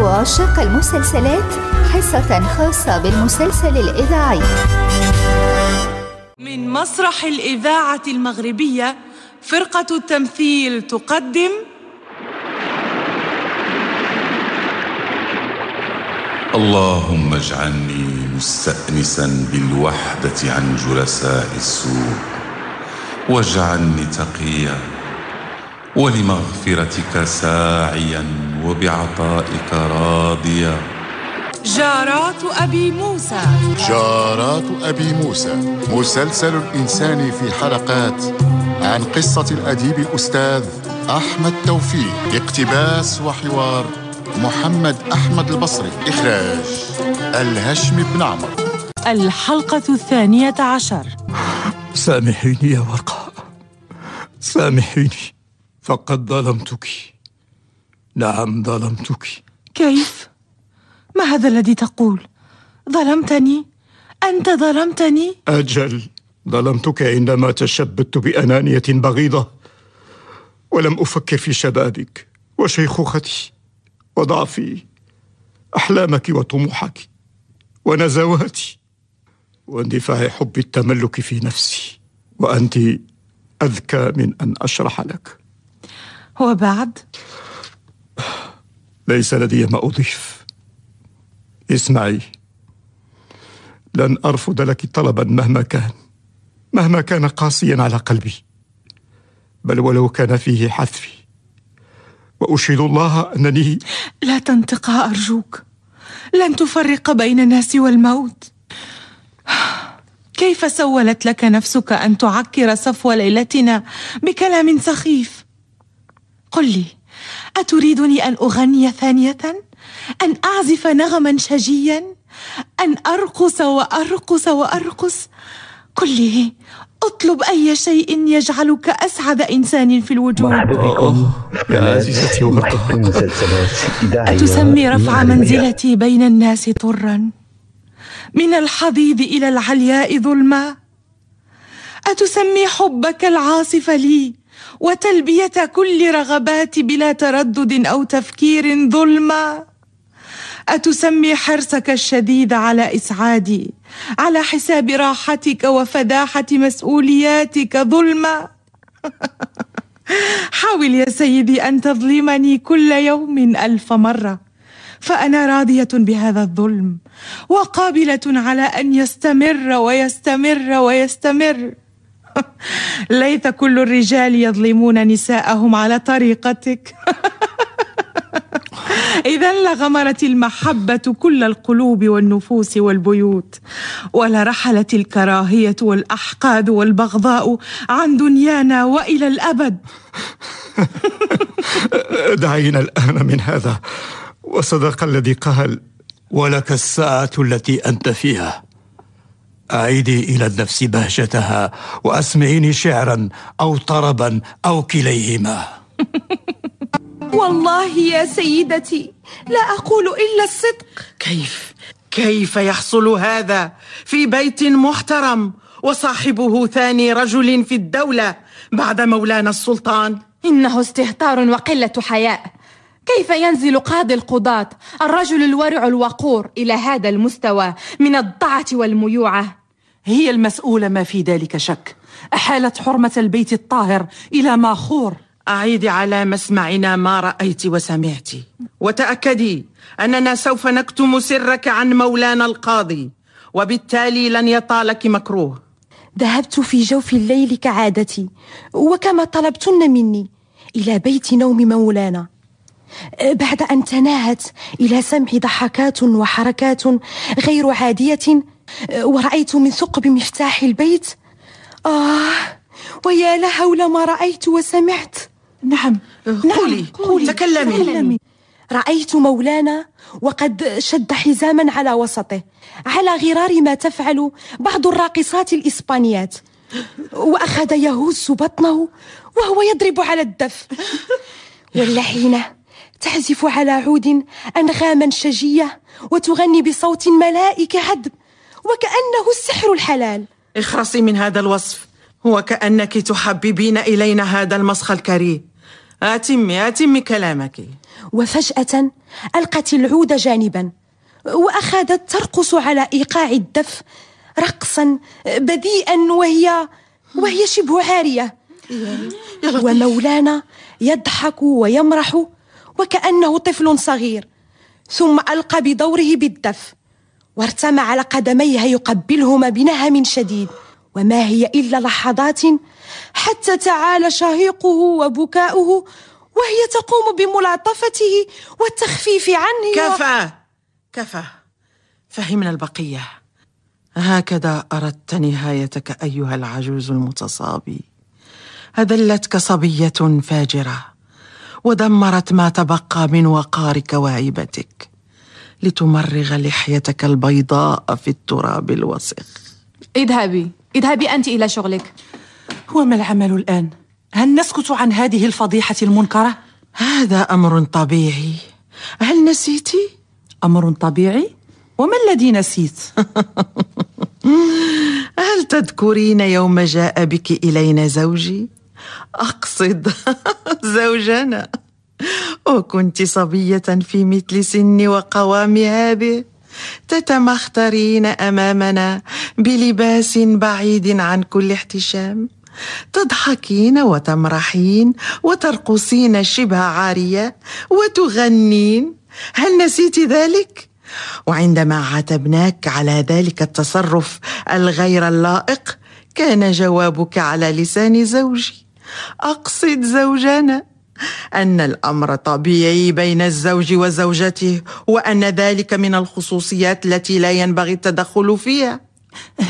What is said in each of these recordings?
وعشاق المسلسلات حصة خاصة بالمسلسل الإذاعي من مسرح الإذاعة المغربية فرقة التمثيل تقدم اللهم اجعلني مستأنسا بالوحدة عن جلساء السوء واجعلني تقيا ولمغفرتك ساعيا وبعطائك راضية جارات أبي موسى جارات أبي موسى مسلسل الإنسان في حلقات عن قصة الأديب الأستاذ أحمد توفيق اقتباس وحوار محمد أحمد البصري إخراج الهشم بن عمر الحلقة الثانية عشر سامحيني يا ورقة سامحيني فقد ظلمتك نعم ظلمتك كيف ما هذا الذي تقول ظلمتني انت ظلمتني اجل ظلمتك عندما تشبثت بانانيه بغيضه ولم افكر في شبابك وشيخوختي وضعفي احلامك وطموحك ونزواتي واندفاع حب التملك في نفسي وانت اذكى من ان اشرح لك وبعد ليس لدي ما أضيف اسمعي لن أرفض لك طلبا مهما كان مهما كان قاسيا على قلبي بل ولو كان فيه حذفي وأشهد الله أنني لا تنطق أرجوك لن تفرق بين الناس والموت كيف سولت لك نفسك أن تعكر صفو ليلتنا بكلام سخيف قل لي أتريدني أن أغني ثانية؟ أن أعزف نغما شجيا؟ أن أرقص وأرقص وأرقص؟ قل لي اطلب أي شيء يجعلك أسعد إنسان في الوجود يا أتسمي رفع منزلتي بين الناس طرا من الحضيض إلى العلياء ظلما أتسمي حبك العاصف لي وتلبيه كل رغبات بلا تردد او تفكير ظلمه اتسمي حرصك الشديد على اسعادي على حساب راحتك وفداحه مسؤولياتك ظلمه حاول يا سيدي ان تظلمني كل يوم الف مره فانا راضيه بهذا الظلم وقابله على ان يستمر ويستمر ويستمر ليت كل الرجال يظلمون نساءهم على طريقتك إذا لغمرت المحبة كل القلوب والنفوس والبيوت ولرحلت الكراهية والأحقاد والبغضاء عن دنيانا وإلى الأبد دعينا الآن من هذا وصدق الذي قال ولك الساعة التي أنت فيها أعيدي إلى النفس بهجتها وأسمعيني شعرا أو طربا أو كليهما والله يا سيدتي لا أقول إلا الصدق كيف كيف يحصل هذا في بيت محترم وصاحبه ثاني رجل في الدولة بعد مولانا السلطان إنه استهتار وقلة حياء كيف ينزل قاضي القضاة الرجل الورع الوقور إلى هذا المستوى من الضعة والميوعة هي المسؤولة ما في ذلك شك أحالت حرمة البيت الطاهر إلى ما خور أعيدي على مسمعنا ما رأيت وسمعت وتأكدي أننا سوف نكتم سرك عن مولانا القاضي وبالتالي لن يطالك مكروه ذهبت في جوف الليل كعادتي وكما طلبتن مني إلى بيت نوم مولانا بعد أن تناهت إلى سمع ضحكات وحركات غير عادية ورأيت من ثقب مفتاح البيت آه ويا لهول ما رأيت وسمعت نعم, أه، نعم. قولي, قولي. تكلمي. تكلمي رأيت مولانا وقد شد حزاما على وسطه على غرار ما تفعل بعض الراقصات الإسبانيات وأخذ يهز بطنه وهو يضرب على الدف واللحينة تعزف على عود أنغاما شجية وتغني بصوت ملائكة عذب وكأنه السحر الحلال اخرصي من هذا الوصف وكأنك تحببين إلينا هذا المسخ الكريه أتمي أتمي كلامك وفجأة ألقت العود جانبا وأخذت ترقص على إيقاع الدف رقصا بذيئا وهي وهي شبه عارية ومولانا يضحك ويمرح وكأنه طفل صغير ثم ألقى بدوره بالدف وارتمى على قدميها يقبلهما بنهم شديد وما هي إلا لحظات حتى تعالى شهيقه وبكاؤه وهي تقوم بملاطفته والتخفيف عنه كفى و... كفى فهمنا البقية هكذا أردت نهايتك أيها العجوز المتصابي أذلتك صبية فاجرة ودمرت ما تبقى من وقارك وهيبتك لتمرغ لحيتك البيضاء في التراب الوسخ اذهبي اذهبي أنت إلى شغلك وما العمل الآن؟ هل نسكت عن هذه الفضيحة المنكرة؟ هذا أمر طبيعي هل نسيتي أمر طبيعي؟ وما الذي نسيت؟ هل تذكرين يوم جاء بك إلينا زوجي؟ أقصد زوجنا وكنت صبية في مثل سني وقوامي هذه تتمخترين أمامنا بلباس بعيد عن كل احتشام تضحكين وتمرحين وترقصين شبه عارية وتغنين هل نسيت ذلك؟ وعندما عاتبناك على ذلك التصرف الغير اللائق كان جوابك على لسان زوجي اقصد زوجنا ان الامر طبيعي بين الزوج وزوجته وان ذلك من الخصوصيات التي لا ينبغي التدخل فيها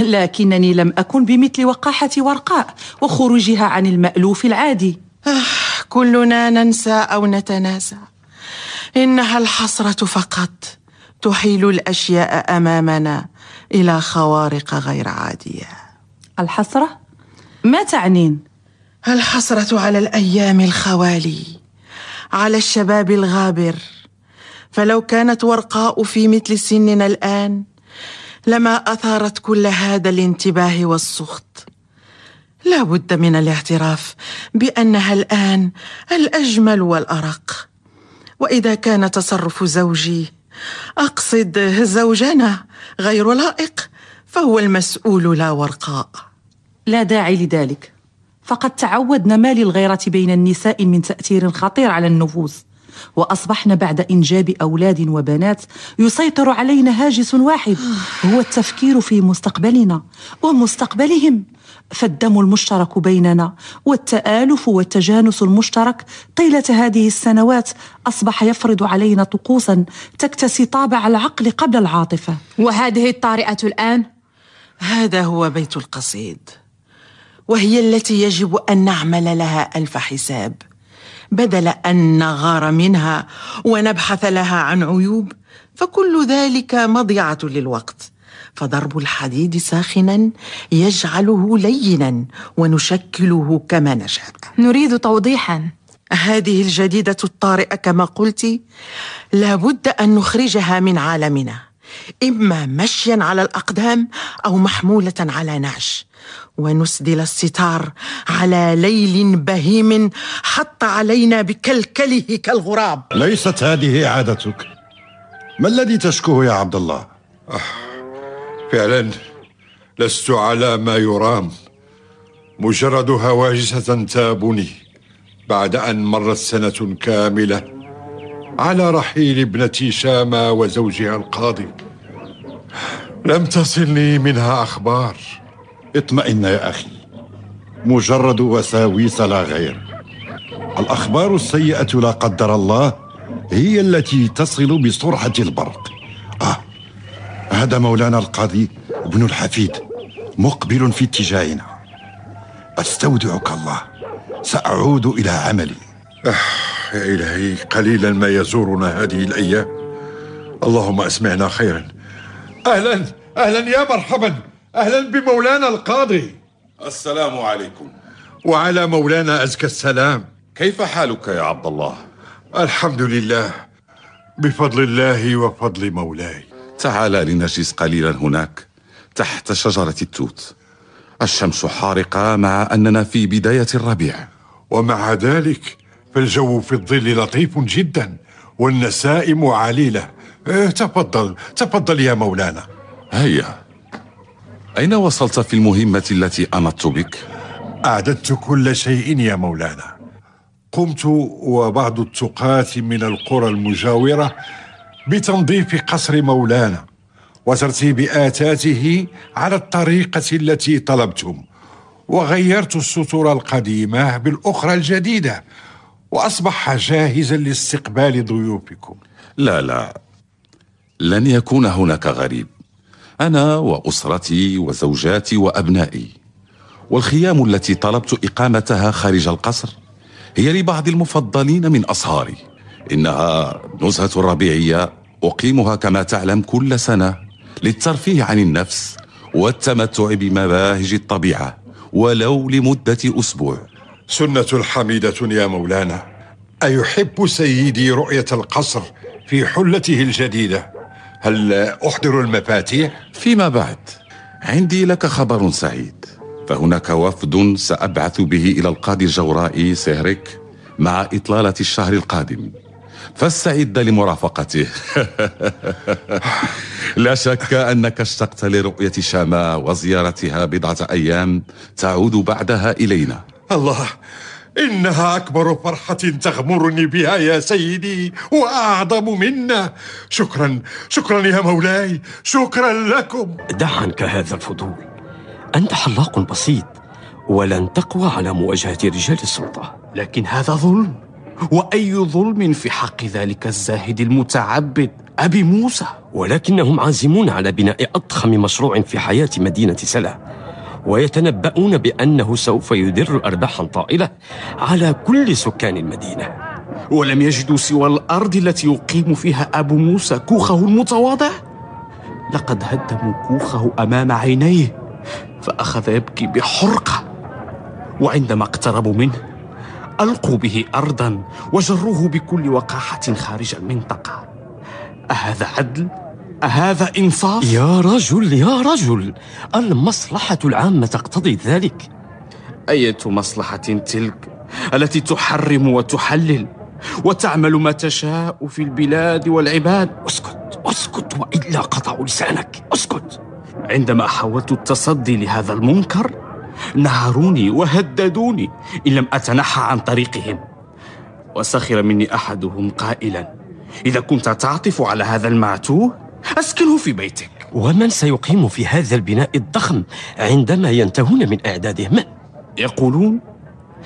لكنني لم اكن بمثل وقاحه ورقاء وخروجها عن المالوف العادي أه، كلنا ننسى او نتناسى انها الحسره فقط تحيل الاشياء امامنا الى خوارق غير عاديه الحسره ما تعنين الحسرة على الأيام الخوالي على الشباب الغابر فلو كانت ورقاء في مثل سننا الآن لما أثارت كل هذا الانتباه والسخط لا بد من الاعتراف بأنها الآن الأجمل والأرق وإذا كان تصرف زوجي أقصد زوجنا غير لائق فهو المسؤول لا ورقاء لا داعي لذلك فقد تعودنا ما للغيرة بين النساء من تأثير خطير على النفوس واصبحنا بعد انجاب اولاد وبنات يسيطر علينا هاجس واحد هو التفكير في مستقبلنا ومستقبلهم فالدم المشترك بيننا والتالف والتجانس المشترك طيله هذه السنوات اصبح يفرض علينا طقوسا تكتسي طابع العقل قبل العاطفه وهذه الطارئه الان هذا هو بيت القصيد وهي التي يجب ان نعمل لها الف حساب بدل ان نغار منها ونبحث لها عن عيوب فكل ذلك مضيعه للوقت فضرب الحديد ساخنا يجعله لينا ونشكله كما نشاء نريد توضيحا هذه الجديده الطارئه كما قلت لابد ان نخرجها من عالمنا إما مشيا على الأقدام أو محمولة على نعش ونسدل الستار على ليل بهيم حط علينا بكلكله كالغراب ليست هذه عادتك ما الذي تشكوه يا عبد الله؟ أه، فعلا لست على ما يرام مجرد هواجس تنتابني بعد أن مرت سنة كاملة على رحيل ابنتي شامة وزوجها القاضي لم تصلني منها أخبار اطمئن يا أخي مجرد وساويس لا غير الأخبار السيئة لا قدر الله هي التي تصل بسرعة البرق آه هذا مولانا القاضي ابن الحفيد مقبل في اتجاهنا استودعك الله سأعود إلى عملي أه. يا إلهي قليلا ما يزورنا هذه الأيام اللهم أسمعنا خيرا أهلا أهلا يا مرحبا أهلا بمولانا القاضي السلام عليكم وعلى مولانا أزكى السلام كيف حالك يا عبد الله؟ الحمد لله بفضل الله وفضل مولاي تعال لنجلس قليلا هناك تحت شجرة التوت الشمس حارقة مع أننا في بداية الربيع ومع ذلك فالجو في الظل لطيف جدا والنسائم عليلة آه، تفضل تفضل يا مولانا هيا أين وصلت في المهمة التي أمدت بك؟ أعددت كل شيء يا مولانا قمت وبعض التقاة من القرى المجاورة بتنظيف قصر مولانا وترتيب آتاته على الطريقة التي طلبتم وغيرت السطور القديمة بالأخرى الجديدة واصبح جاهزا لاستقبال ضيوفكم لا لا لن يكون هناك غريب انا واسرتي وزوجاتي وابنائي والخيام التي طلبت اقامتها خارج القصر هي لبعض المفضلين من اصهاري انها نزهه ربيعيه اقيمها كما تعلم كل سنه للترفيه عن النفس والتمتع بمباهج الطبيعه ولو لمده اسبوع سنة حميدة يا مولانا أيحب سيدي رؤية القصر في حلته الجديدة هل أحضر المفاتيح؟ فيما بعد عندي لك خبر سعيد فهناك وفد سأبعث به إلى القاضي الجورائي سهرك مع إطلالة الشهر القادم فاستعد لمرافقته لا شك أنك اشتقت لرؤية شاما وزيارتها بضعة أيام تعود بعدها إلينا الله إنها أكبر فرحة تغمرني بها يا سيدي وأعظم منا شكرا شكرا يا مولاي شكرا لكم دع عنك هذا الفضول أنت حلاق بسيط ولن تقوى على مواجهة رجال السلطة لكن هذا ظلم وأي ظلم في حق ذلك الزاهد المتعبد أبي موسى ولكنهم عازمون على بناء أضخم مشروع في حياة مدينة سلا ويتنبؤون بأنه سوف يدر أرباحا طائلة على كل سكان المدينة ولم يجدوا سوى الأرض التي يقيم فيها أبو موسى كوخه المتواضع لقد هدموا كوخه أمام عينيه فأخذ يبكي بحرقة وعندما اقتربوا منه ألقوا به أرضا وجروه بكل وقاحة خارج المنطقة أهذا عدل؟ أهذا إنصاف؟ يا رجل يا رجل المصلحة العامة تقتضي ذلك أية مصلحة تلك التي تحرم وتحلل وتعمل ما تشاء في البلاد والعباد اسكت اسكت وإلا قطعوا لسانك اسكت عندما حاولت التصدي لهذا المنكر نهروني وهددوني إن لم أتنحى عن طريقهم وسخر مني أحدهم قائلا إذا كنت تعطف على هذا المعتوه أسكنه في بيتك ومن سيقيم في هذا البناء الضخم عندما ينتهون من إعداده من؟ يقولون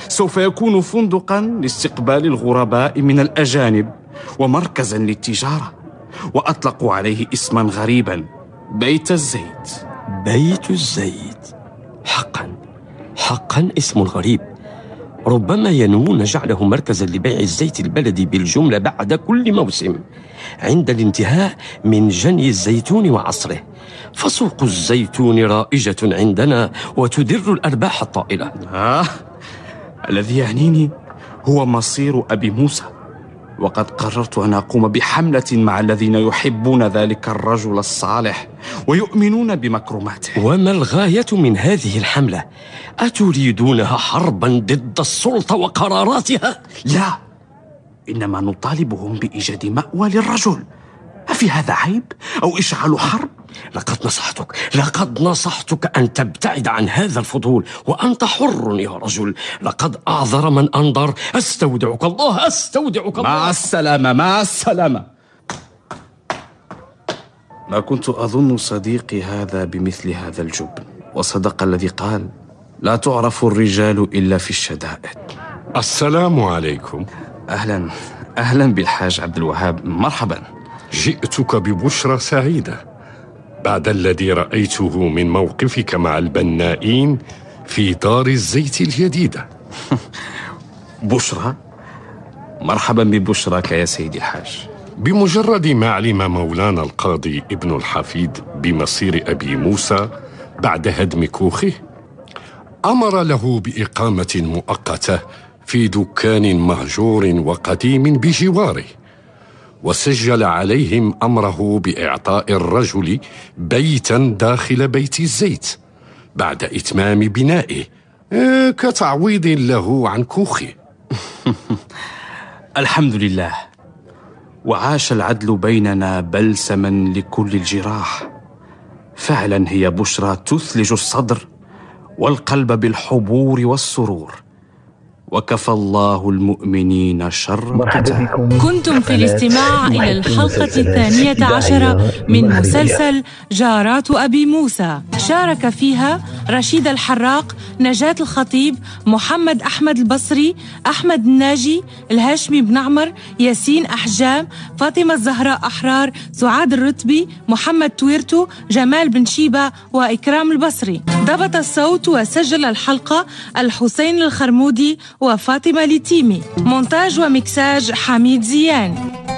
سوف يكون فندقا لاستقبال الغرباء من الأجانب ومركزا للتجارة وأطلقوا عليه اسما غريبا بيت الزيت بيت الزيت حقا حقا اسم غريب ربما ينوون جعله مركزا لبيع الزيت البلدي بالجملة بعد كل موسم عند الانتهاء من جني الزيتون وعصره فسوق الزيتون رائجة عندنا وتدر الأرباح الطائلة آه الذي يعنيني هو مصير أبي موسى وقد قررت ان اقوم بحمله مع الذين يحبون ذلك الرجل الصالح ويؤمنون بمكرماته وما الغايه من هذه الحمله اتريدونها حربا ضد السلطه وقراراتها لا انما نطالبهم بايجاد ماوى للرجل افي هذا عيب او اشعال حرب لقد نصحتك لقد نصحتك أن تبتعد عن هذا الفضول وأنت حر يا رجل لقد أعذر من أنظر أستودعك الله أستودعك الله مع السلامة مع السلامة ما كنت أظن صديقي هذا بمثل هذا الجبن وصدق الذي قال لا تعرف الرجال إلا في الشدائد السلام عليكم أهلا أهلا بالحاج عبد الوهاب مرحبا جئتك ببشرى سعيدة بعد الذي رايته من موقفك مع البنائين في دار الزيت الجديده بشرى مرحبا ببشراك يا سيدي الحاج بمجرد ما علم مولانا القاضي ابن الحفيد بمصير ابي موسى بعد هدم كوخه امر له باقامه مؤقته في دكان مهجور وقديم بجواره وسجل عليهم امره باعطاء الرجل بيتا داخل بيت الزيت بعد اتمام بنائه آه، كتعويض له عن كوخه الحمد لله وعاش العدل بيننا بلسما لكل الجراح فعلا هي بشرى تثلج الصدر والقلب بالحبور والسرور وكفى الله المؤمنين شر مرحبا بكم كنتم في الاستماع إلى الحلقة الثانية عشرة من مسلسل جارات أبي موسى شارك فيها رشيد الحراق نجاة الخطيب محمد أحمد البصري أحمد الناجي الهاشمي بن عمر ياسين أحجام فاطمة الزهراء أحرار سعاد الرتبي محمد تويرتو جمال بن شيبة وإكرام البصري ضبط الصوت وسجل الحلقة الحسين الخرمودي وفاطمة لتيمي مونتاج ومكساج حميد زيان